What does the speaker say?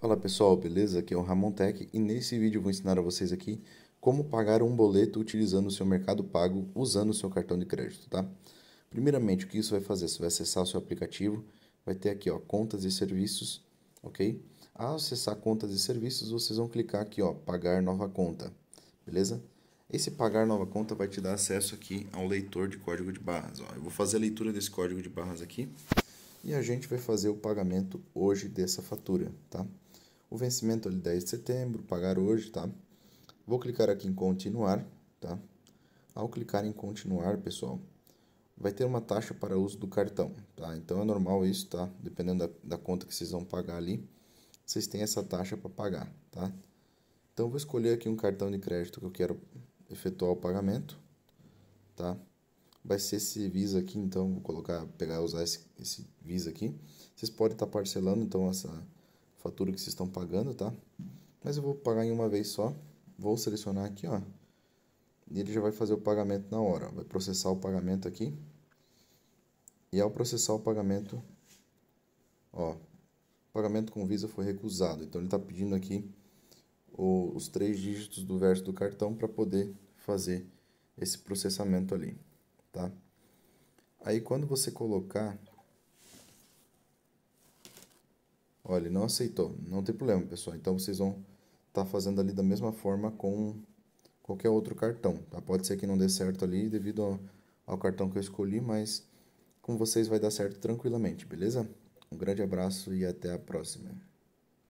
Fala pessoal, beleza? Aqui é o Ramon Tech e nesse vídeo vou ensinar a vocês aqui como pagar um boleto utilizando o seu Mercado Pago usando o seu cartão de crédito, tá? Primeiramente, o que isso vai fazer? Você vai acessar o seu aplicativo, vai ter aqui, ó, contas e serviços, ok? Ao acessar contas e serviços, vocês vão clicar aqui, ó, pagar nova conta, beleza? Esse pagar nova conta vai te dar acesso aqui ao leitor de código de barras, ó. Eu vou fazer a leitura desse código de barras aqui e a gente vai fazer o pagamento hoje dessa fatura, tá? O vencimento é 10 de setembro, pagar hoje, tá? Vou clicar aqui em continuar, tá? Ao clicar em continuar, pessoal, vai ter uma taxa para uso do cartão, tá? Então é normal isso, tá? Dependendo da, da conta que vocês vão pagar ali, vocês têm essa taxa para pagar, tá? Então vou escolher aqui um cartão de crédito que eu quero efetuar o pagamento, tá? Vai ser esse Visa aqui, então vou colocar, pegar, usar esse, esse Visa aqui. Vocês podem estar parcelando, então essa fatura que vocês estão pagando, tá? Mas eu vou pagar em uma vez só. Vou selecionar aqui, ó. E ele já vai fazer o pagamento na hora. Vai processar o pagamento aqui. E ao processar o pagamento, ó, pagamento com Visa foi recusado. Então ele está pedindo aqui o, os três dígitos do verso do cartão para poder fazer esse processamento ali, tá? Aí quando você colocar Olha, ele não aceitou. Não tem problema, pessoal. Então vocês vão estar tá fazendo ali da mesma forma com qualquer outro cartão. Tá? Pode ser que não dê certo ali devido ao, ao cartão que eu escolhi, mas com vocês vai dar certo tranquilamente, beleza? Um grande abraço e até a próxima.